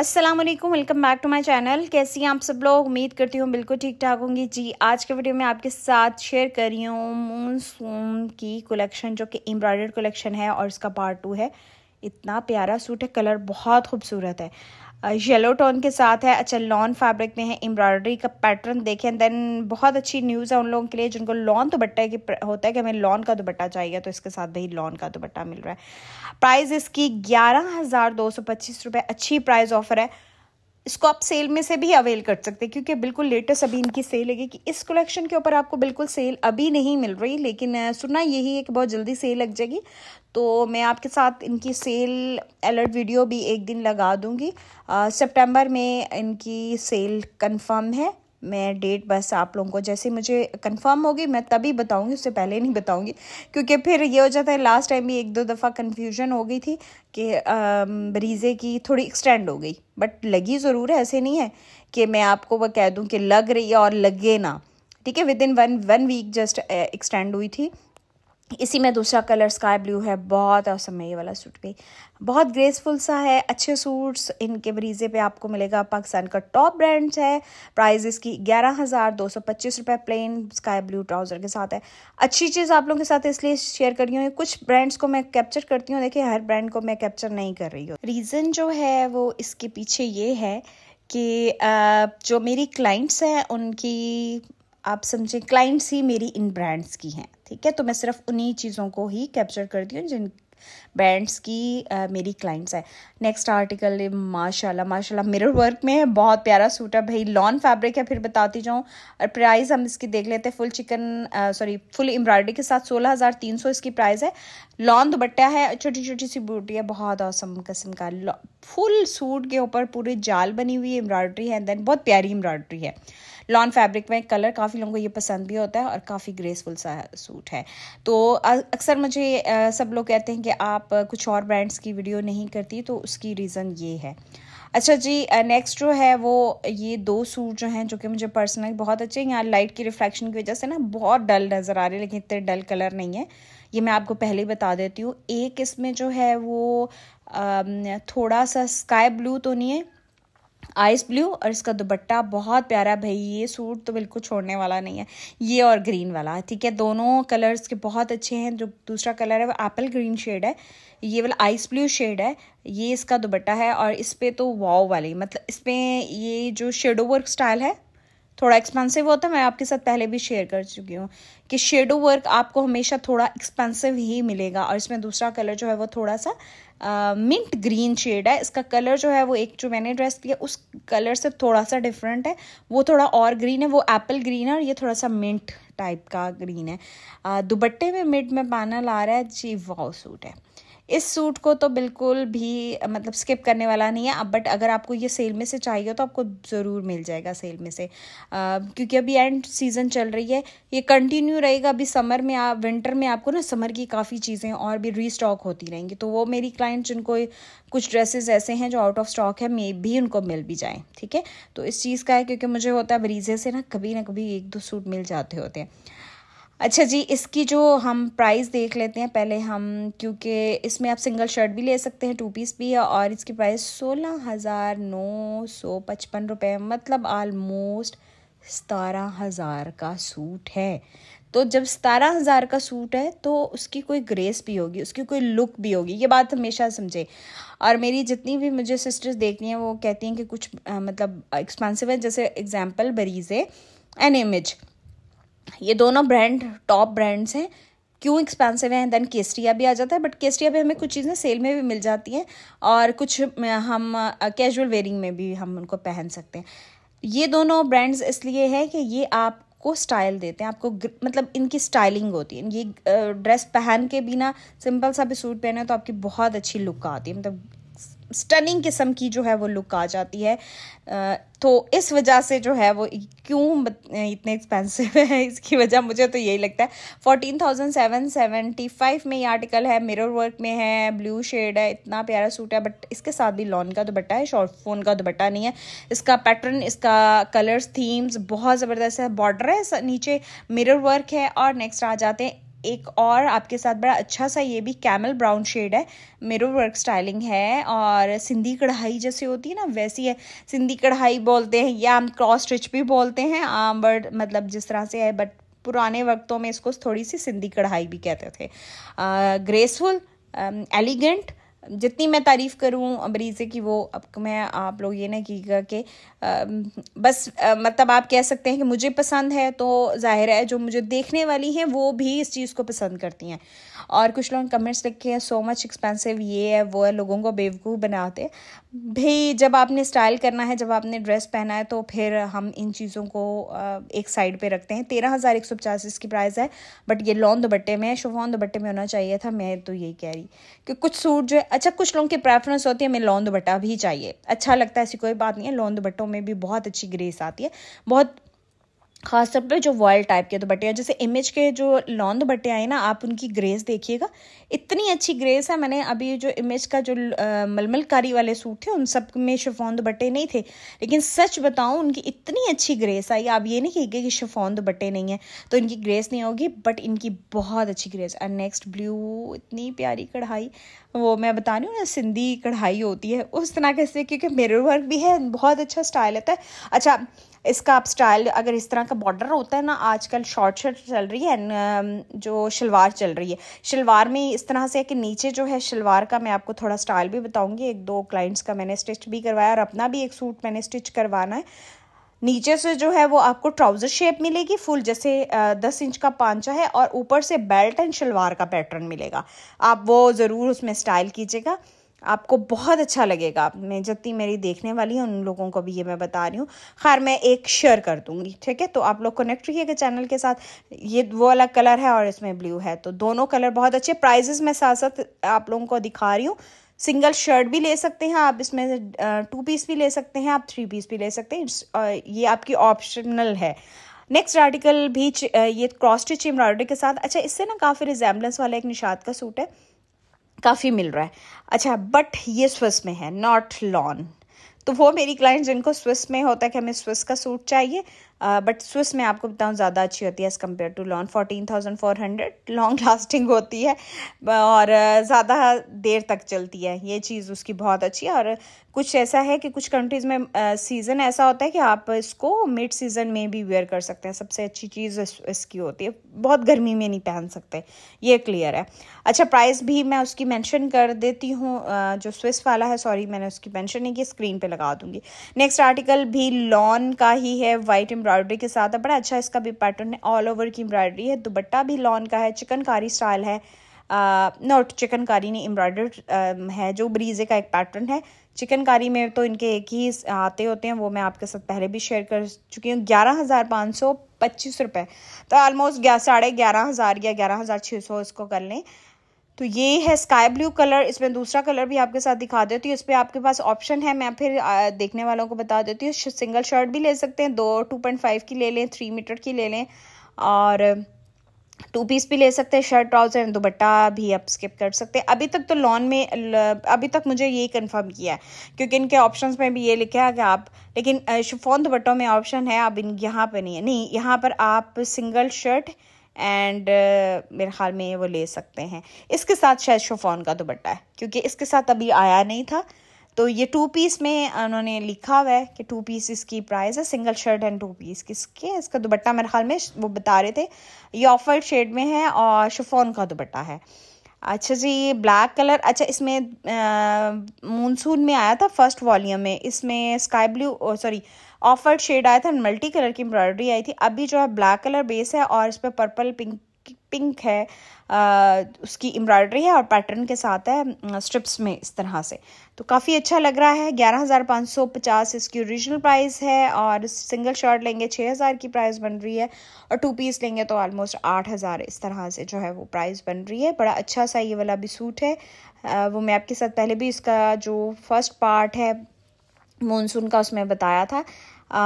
Aslam welcome back to my channel कैसी हैं आप सब लोग उम्मीद करती हूँ बिल्कुल ठीक ठाक होंगी जी आज के वीडियो में आपके साथ शेयर कर रही हूँ मूनसून की कलेक्शन जो कि एम्ब्रॉयडर्ड कलेक्शन है और इसका पार्ट टू है इतना प्यारा सूट है कलर बहुत खूबसूरत है येलो टोन के साथ है अच्छा लॉन फैब्रिक में है एम्ब्रॉयडरी का पैटर्न देखें देन बहुत अच्छी न्यूज़ है उन लोगों के लिए जिनको लॉन दुपट्टा की होता है कि हमें लॉन का दुपट्टा चाहिए तो इसके साथ भी लॉन का दुपट्टा मिल रहा है प्राइस इसकी ग्यारह हज़ार दो सौ पच्चीस रुपये अच्छी प्राइस ऑफर है इसको आप सेल में से भी अवेल कर सकते हैं क्योंकि बिल्कुल लेटेस्ट अभी इनकी सेल लगी कि इस कलेक्शन के ऊपर आपको बिल्कुल सेल अभी नहीं मिल रही लेकिन सुना यही है कि बहुत जल्दी सेल लग जाएगी तो मैं आपके साथ इनकी सेल अलर्ट वीडियो भी एक दिन लगा दूंगी सितंबर में इनकी सेल कंफर्म है मैं डेट बस आप लोगों को जैसे मुझे कंफर्म होगी मैं तभी बताऊंगी उससे पहले नहीं बताऊंगी क्योंकि फिर ये हो जाता है लास्ट टाइम भी एक दो दफ़ा कंफ्यूजन हो गई थी कि मरीज़े की थोड़ी एक्सटेंड हो गई बट लगी ज़रूर है ऐसे नहीं है कि मैं आपको वह कह दूँ कि लग रही है और लगे ना ठीक है within one one week just extend हुई थी इसी में दूसरा कलर स्काई ब्लू है बहुत औसम है ये वाला सूट भी बहुत ग्रेसफुल सा है अच्छे सूट्स इनके ब्रीजे पे आपको मिलेगा पाकिस्तान का टॉप ब्रांड्स है प्राइस इसकी ग्यारह हज़ार दो सौ पच्चीस रुपये प्लेन स्काई ब्लू ट्राउज़र के साथ है अच्छी चीज़ आप लोगों के साथ इसलिए शेयर कर रही हूँ कुछ ब्रांड्स को मैं कैप्चर करती हूँ देखिए हर ब्रांड को मैं कैप्चर नहीं कर रही हूँ रीज़न जो है वो इसके पीछे ये है कि जो मेरी क्लाइंट्स हैं उनकी आप समझें क्लाइंट्स ही मेरी इन ब्रांड्स की हैं ठीक है तो मैं सिर्फ उन्हीं चीज़ों को ही कैप्चर करती हूँ जिन ब्रांड्स की आ, मेरी क्लाइंट्स है नेक्स्ट आर्टिकल माशाल्लाह माशाल्लाह मिरर वर्क में बहुत प्यारा सूट है भाई लॉन फैब्रिक है फिर बताती जाऊँ और प्राइस हम इसकी देख लेते हैं full chikan sorry full embroidery के साथ सोलह हज़ार तीन सौ इसकी प्राइस है लॉन दुपट्टा है छोटी छोटी सी बूटी है बहुत औसम कस्म का फुल सूट के ऊपर पूरी जाल बनी हुई एम्ब्रॉयडरी है देन बहुत प्यारी एम्ब्रॉयडरी है लॉन फैब्रिक में कलर काफ़ी लोगों को ये पसंद भी होता है और काफ़ी ग्रेसफुल सा सूट है तो अक्सर मुझे सब लोग कहते हैं कि आप कुछ और ब्रांड्स की वीडियो नहीं करती तो उसकी रीज़न ये है अच्छा जी नेक्स्ट जो है वो ये दो सूट जो हैं जो कि मुझे पर्सनली बहुत अच्छे यहाँ लाइट की रिफ्लेक्शन की वजह से ना बहुत डल नज़र आ रहे हैं लेकिन इतने डल कलर नहीं है ये मैं आपको पहले ही बता देती हूँ एक इसमें जो है वो थोड़ा सा स्काई ब्लू तो नहीं है आइस ब्लू और इसका दुपट्टा बहुत प्यारा भाई ये सूट तो बिल्कुल छोड़ने वाला नहीं है ये और ग्रीन वाला ठीक है दोनों कलर्स के बहुत अच्छे हैं जो दूसरा कलर है वो एप्पल ग्रीन शेड है ये वाला आइस ब्लू शेड है ये इसका दुपट्टा है और इस पर तो वाओ वाली मतलब इस पर ये जो शेडो वर्क स्टाइल है थोड़ा एक्सपेंसिव होता है मैं आपके साथ पहले भी शेयर कर चुकी हूँ कि शेडो वर्क आपको हमेशा थोड़ा एक्सपेंसिव ही मिलेगा और इसमें दूसरा कलर जो है वो थोड़ा सा मिंट ग्रीन शेड है इसका कलर जो है वो एक जो मैंने ड्रेस किया उस कलर से थोड़ा सा डिफरेंट है वो थोड़ा और ग्रीन है वो एप्पल ग्रीन है और ये थोड़ा सा मिंट टाइप का ग्रीन है दुबट्टे में मिड में पैनल आ रहा है जी वाओ सूट है इस सूट को तो बिल्कुल भी मतलब स्किप करने वाला नहीं है अब बट अगर आपको ये सेल में से चाहिए तो आपको ज़रूर मिल जाएगा सेल में से आ, क्योंकि अभी एंड सीज़न चल रही है ये कंटिन्यू रहेगा अभी समर में आप विंटर में आपको ना समर की काफ़ी चीज़ें और भी रीस्टॉक होती रहेंगी तो वो मेरी क्लाइंट जिनको कुछ ड्रेसेस ऐसे हैं जो आउट ऑफ स्टॉक है मे भी उनको मिल भी जाएँ ठीक है तो इस चीज़ का है क्योंकि मुझे होता है ब्रीजे से ना कभी ना कभी एक दो सूट मिल जाते होते हैं अच्छा जी इसकी जो हम प्राइस देख लेते हैं पहले हम क्योंकि इसमें आप सिंगल शर्ट भी ले सकते हैं टू पीस भी और इसकी प्राइस सोलह हज़ार नौ सौ पचपन रुपये मतलब आलमोस्ट सतारह हज़ार का सूट है तो जब सतारह हज़ार का सूट है तो उसकी कोई ग्रेस भी होगी उसकी कोई लुक भी होगी ये बात हमेशा समझे और मेरी जितनी भी मुझे सिस्टर्स देखती हैं वो कहती हैं कि कुछ आ, मतलब एक्सपेंसिव है जैसे एग्ज़ाम्पल बरीज़े एन इमेज ये दोनों ब्रांड टॉप ब्रांड्स हैं क्यों एक्सपेंसिव हैं देन केसरिया भी आ जाता है बट केसरिया भी हमें कुछ चीज़ें सेल में भी मिल जाती हैं और कुछ हम कैजुअल वेयरिंग में भी हम उनको पहन सकते हैं ये दोनों ब्रांड्स इसलिए है कि ये आप को स्टाइल देते हैं आपको मतलब इनकी स्टाइलिंग होती है ये ड्रेस पहन के बिना सिंपल सा भी सूट पहने तो आपकी बहुत अच्छी लुक आती है मतलब स्टनिंग किस्म की जो है वो लुक आ जाती है तो इस वजह से जो है वो क्यों इतने एक्सपेंसिव है इसकी वजह मुझे तो यही लगता है fourteen thousand seven seventy five में ये आर्टिकल है मिरर वर्क में है ब्लू शेड है इतना प्यारा सूट है बट इसके साथ भी लॉन का दुपट्टा है शॉर्ट फोन का दुपट्टा नहीं है इसका पैटर्न इसका कलर्स थीम्स बहुत ज़बरदस्त है बॉर्डर है नीचे मिरर वर्क है और नेक्स्ट आ जाते हैं एक और आपके साथ बड़ा अच्छा सा ये भी कैमल ब्राउन शेड है मेरो वर्क स्टाइलिंग है और सिंधी कढ़ाई जैसे होती है ना वैसी है सिंधी कढ़ाई बोलते हैं या हम क्रॉस स्टिच भी बोलते हैं आम वर्ड मतलब जिस तरह से है बट पुराने वक्तों में इसको थोड़ी सी सिंधी कढ़ाई भी कहते थे ग्रेसफुल एलिगेंट जितनी मैं तारीफ़ करूँ अमरीज़े की वो अब मैं आप लोग ये ना कहेगा कि बस मतलब आप कह सकते हैं कि मुझे पसंद है तो जाहिर है जो मुझे देखने वाली हैं वो भी इस चीज़ को पसंद करती हैं और कुछ लोग कमेंट्स लिखे हैं सो मच एक्सपेंसिव ये है वो है लोगों को बेवकूफ़ बनाते भाई जब आपने स्टाइल करना है जब आपने ड्रेस पहना है तो फिर हम इन चीज़ों को एक साइड पे रखते हैं तेरह हज़ार एक सौ पचास इसकी प्राइस है बट ये लॉन्ग दुपट्टे में शोफॉन दुपट्टे में होना चाहिए था मैं तो यही कह रही कि कुछ सूट जो है अच्छा कुछ लोगों की प्रेफरेंस होती है हमें लॉन दुपट्टा भी चाहिए अच्छा लगता है ऐसी कोई बात नहीं है लौंद दुपट्टों में भी बहुत अच्छी ग्रेस आती है बहुत खास तौर पे जो वॉयल टाइप के दुपट्टे हैं जैसे इमेज के जो लॉन दुपट्टे आए ना आप उनकी ग्रेस देखिएगा इतनी अच्छी ग्रेस है मैंने अभी जो इमेज का जो मलमलकारी वाले सूट थे उन सब में शिफॉन दुपट्टे नहीं थे लेकिन सच बताऊं उनकी इतनी अच्छी ग्रेस आई आप ये नहीं कहिएगा कि शिफॉन दुपट्टे नहीं है तो इनकी ग्रेस नहीं होगी बट इनकी बहुत अच्छी ग्रेस और नेक्स्ट ब्लू इतनी प्यारी कढ़ाई वो मैं बता रही हूँ ना सिंधी कढ़ाई होती है उस तरह कैसे क्योंकि मेरे वर्क भी है बहुत अच्छा स्टाइल होता है अच्छा इसका आप स्टाइल अगर इस तरह का बॉर्डर होता है ना आजकल शॉर्ट शर्ट चल रही है एंड जो शलवार चल रही है शलवार में इस तरह से है कि नीचे जो है शलवार का मैं आपको थोड़ा स्टाइल भी बताऊंगी एक दो क्लाइंट्स का मैंने स्टिच भी करवाया और अपना भी एक सूट मैंने स्टिच करवाना है नीचे से जो है वो आपको ट्राउज़र शेप मिलेगी फुल जैसे दस इंच का पांचा है और ऊपर से बेल्ट एंड शलवार का पैटर्न मिलेगा आप वो ज़रूर उसमें स्टाइल कीजिएगा आपको बहुत अच्छा लगेगा मैं जितनी मेरी देखने वाली है उन लोगों को भी ये मैं बता रही हूँ खैर मैं एक शेयर कर दूँगी ठीक है तो आप लोग कनेक्ट रहिएगा चैनल के साथ ये वो अलग कलर है और इसमें ब्लू है तो दोनों कलर बहुत अच्छे प्राइजेस मैं साथ साथ आप लोगों को दिखा रही हूँ सिंगल शर्ट भी ले सकते हैं आप इसमें टू पीस भी ले सकते हैं आप थ्री पीस भी ले सकते हैं ये आपकी ऑप्शनल है नेक्स्ट आर्टिकल भी ये क्रॉस स्टिच एम्ब्रॉयडरी के साथ अच्छा इससे ना काफ़ी रिजेम्बलेंस वाला एक निषाद का सूट है काफ़ी मिल रहा है अच्छा बट ये स्विस में है नॉट लॉन तो वो मेरी क्लाइंट जिनको स्विस में होता है कि हमें स्विस का सूट चाहिए बट uh, स्विस में आपको बताऊँ ज़्यादा अच्छी होती है as compare to lawn fourteen thousand four hundred long lasting होती है और uh, ज़्यादा देर तक चलती है ये चीज़ उसकी बहुत अच्छी है और कुछ ऐसा है कि कुछ कंट्रीज़ में सीज़न uh, ऐसा होता है कि आप इसको मिड सीज़न में भी वेयर कर सकते हैं सबसे अच्छी चीज़ इसकी होती है बहुत गर्मी में नहीं पहन सकते ये क्लियर है अच्छा प्राइस भी मैं उसकी मेंशन कर देती हूँ जो स्विस वाला है सॉरी मैंने उसकी मेंशन नहीं की स्क्रीन पे लगा दूंगी नेक्स्ट आर्टिकल भी लॉन का ही है वाइट एम्ब्रॉ एम्ब्रॉयडरी के साथ है बड़ा अच्छा इसका भी पैटर्न है ऑल ओवर की एम्ब्रॉयडरी है दुबट्टा भी लॉन का है चिकनकारी स्टाइल है नॉट चिकनकारी नहीं एम्ब्रॉयडर है जो ब्रीजे का एक पैटर्न है चिकनकारी में तो इनके एक ही आते होते हैं वो मैं आपके साथ पहले भी शेयर कर चुकी हूँ ग्यारह हज़ार पाँच सौ पच्चीस रुपये तो ऑलमोस्ट साढ़े ग्यारह हज़ार या ग्यारह हज़ार छः सौ इसको कर लें तो ये है स्काई ब्लू कलर इसमें दूसरा कलर भी आपके साथ दिखा देती हूँ इस पर आपके पास ऑप्शन है मैं फिर देखने वालों को बता देती हूँ सिंगल शर्ट भी ले सकते हैं दो टू पॉइंट फाइव की ले लें थ्री मीटर की ले लें और टू पीस भी ले सकते हैं शर्ट ट्राउज़र एंड दुपट्टा भी आप स्किप कर सकते हैं अभी तक तो लॉन में अभी तक मुझे यही कंफर्म किया है क्योंकि इनके ऑप्शंस में भी ये लिखा है कि आप लेकिन शिफोन दुपट्टों में ऑप्शन है अब इन यहाँ पर नहीं है नहीं यहाँ पर आप सिंगल शर्ट एंड uh, मेरे ख्याल में वो ले सकते हैं इसके साथ शायद शोफोन का दुपट्टा है क्योंकि इसके साथ अभी आया नहीं था तो ये टू पीस में उन्होंने लिखा हुआ है कि टू पीस इसकी प्राइस है single shirt and two piece किसके इसका दुपट्टा मेरे ख्याल में वो बता रहे थे ये ऑफर शेड में है और शिफोन का दुपट्टा है अच्छा जी ब्लैक कलर अच्छा इसमें मूनसून uh, में आया था फर्स्ट वॉल्यूम में इसमें sky blue sorry off white shade आया था मल्टी कलर की एम्ब्रॉयडरी आई थी अभी जो है ब्लैक कलर बेस है और इस पर पर्पल पिंक पिंक है आ, उसकी एम्ब्रॉयडरी है और पैटर्न के साथ है स्ट्रिप्स में इस तरह से तो काफ़ी अच्छा लग रहा है ग्यारह हज़ार पाँच सौ पचास इसकी ओरिजिनल प्राइस है और सिंगल शर्ट लेंगे छः हज़ार की प्राइस बन रही है और टू पीस लेंगे तो ऑलमोस्ट आठ हज़ार इस तरह से जो है वो प्राइस बन रही है बड़ा अच्छा सा ये वाला भी सूट है आ, वो मैं आपके साथ पहले भी इसका जो फर्स्ट पार्ट है मानसून का उसमें बताया था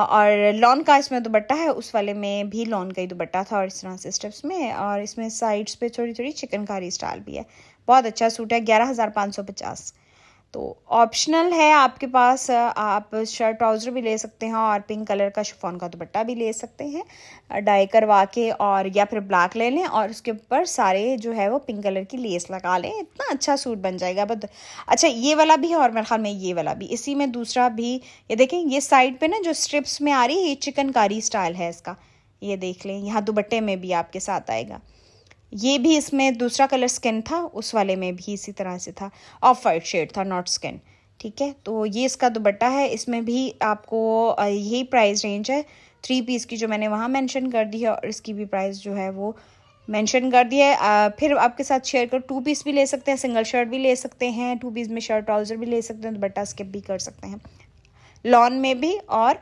और लॉन का इसमें दुबट्टा है उस वाले में भी लॉन का ही दुबट्टा था और इस तरह से स्टेप्स में और इसमें साइड्स पे थोड़ी थोड़ी चिकनकारी स्टाइल भी है बहुत अच्छा सूट है ग्यारह हज़ार पाँच सौ पचास तो ऑप्शनल है आपके पास आप शर्ट ट्राउज़र भी ले सकते हैं और पिंक कलर का शिफॉन का दुपट्टा भी ले सकते हैं डाई करवा के और या फिर ब्लैक ले लें और उसके ऊपर सारे जो है वो पिंक कलर की लेस लगा लें इतना अच्छा सूट बन जाएगा बट अच्छा ये वाला भी है और मेरे ख्याल में ये वाला भी इसी में दूसरा भी ये देखें ये साइड पर ना जो स्ट्रिप्स में आ रही है ये चिकनकारी स्टाइल है इसका ये देख लें यहाँ दुपट्टे में भी आपके साथ आएगा ये भी इसमें दूसरा कलर स्किन था उस वाले में भी इसी तरह से था ऑफ वाइट शेड था नॉट स्किन ठीक है तो ये इसका दुपट्टा है इसमें भी आपको यही प्राइस रेंज है थ्री पीस की जो मैंने वहाँ मेंशन कर दी है और इसकी भी प्राइस जो है वो मेंशन कर दी है फिर आपके साथ शेयर कर टू पीस भी ले सकते हैं सिंगल शर्ट भी ले सकते हैं टू पीस में शर्ट ट्राउज़र भी ले सकते हैं दुपट्टा स्किप भी कर सकते हैं लॉन में भी और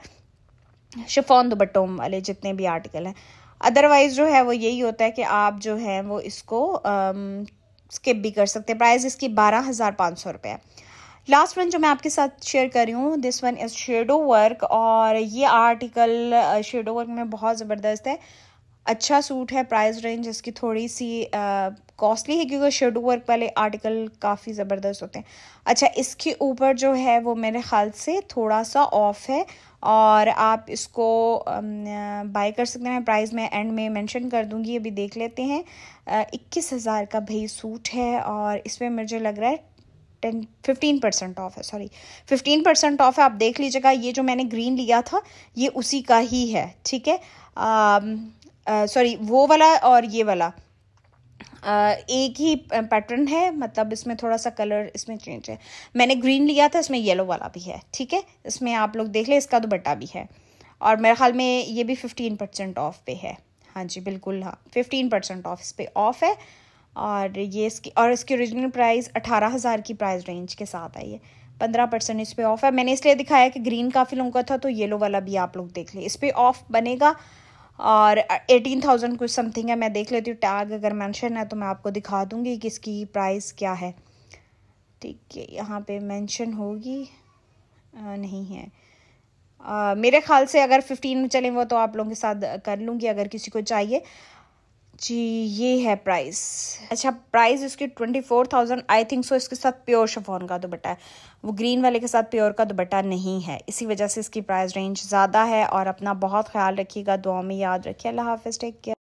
शिफॉन दुपट्टों वाले जितने भी आर्टिकल हैं अदरवाइज़ जो है वो यही होता है कि आप जो है वो इसको स्किप um, भी कर सकते हैं प्राइस इसकी बारह हज़ार पाँच सौ रुपये लास्ट वन जो मैं आपके साथ शेयर कर रही हूँ this one is shadow work और ये आर्टिकल शेडो वर्क में बहुत ज़बरदस्त है अच्छा सूट है प्राइस रेंज इसकी थोड़ी सी कॉस्टली uh, है क्योंकि शेडो वर्क वाले आर्टिकल काफ़ी ज़बरदस्त होते हैं अच्छा इसके ऊपर जो है वो मेरे ख्याल से थोड़ा सा ऑफ है और आप इसको बाय कर सकते हैं प्राइस मैं एंड में मेंशन कर दूंगी अभी देख लेते हैं इक्कीस हज़ार का भई सूट है और इसमें मुझे लग रहा है टेन फिफ्टीन परसेंट ऑफ है सॉरी फिफ्टीन परसेंट ऑफ है आप देख लीजिएगा ये जो मैंने ग्रीन लिया था ये उसी का ही है ठीक है सॉरी वो वाला और ये वाला एक ही पैटर्न है मतलब इसमें थोड़ा सा कलर इसमें चेंज है मैंने ग्रीन लिया था इसमें येलो वाला भी है ठीक है इसमें आप लोग देख लें इसका दुपट्टा भी है और मेरे ख्याल में ये भी फिफ्टीन परसेंट ऑफ पे है हाँ जी बिल्कुल हाँ फिफ्टीन परसेंट ऑफ इस पर ऑफ है और ये इसकी और इसकी ओरिजिनल प्राइस अठारह हज़ार की प्राइस रेंज के साथ आई है पंद्रह परसेंट इस पर ऑफ है मैंने इसलिए दिखाया कि ग्रीन काफ़ी लोगों का था तो येलो वाला भी आप लोग देख लें इस पर ऑफ बनेगा और एटीन थाउजेंड कुछ समथिंग है मैं देख लेती हूँ टैग अगर मेंशन है तो मैं आपको दिखा दूँगी कि इसकी प्राइस क्या है ठीक है यहाँ पे मेंशन होगी आ, नहीं है आ, मेरे ख्याल से अगर फिफ्टीन में चलें वो तो आप लोगों के साथ कर लूँगी अगर किसी को चाहिए जी ये है प्राइस अच्छा प्राइस इसकी twenty four thousand I think so इसके साथ प्योर शफोन का दुपट्टा है वो ग्रीन वाले के साथ प्योर का दुपट्टा नहीं है इसी वजह से इसकी प्राइस रेंज ज़्यादा है और अपना बहुत ख्याल रखिएगा दुआ में याद रखिए अल्लाह हाफिज़ टेक केयर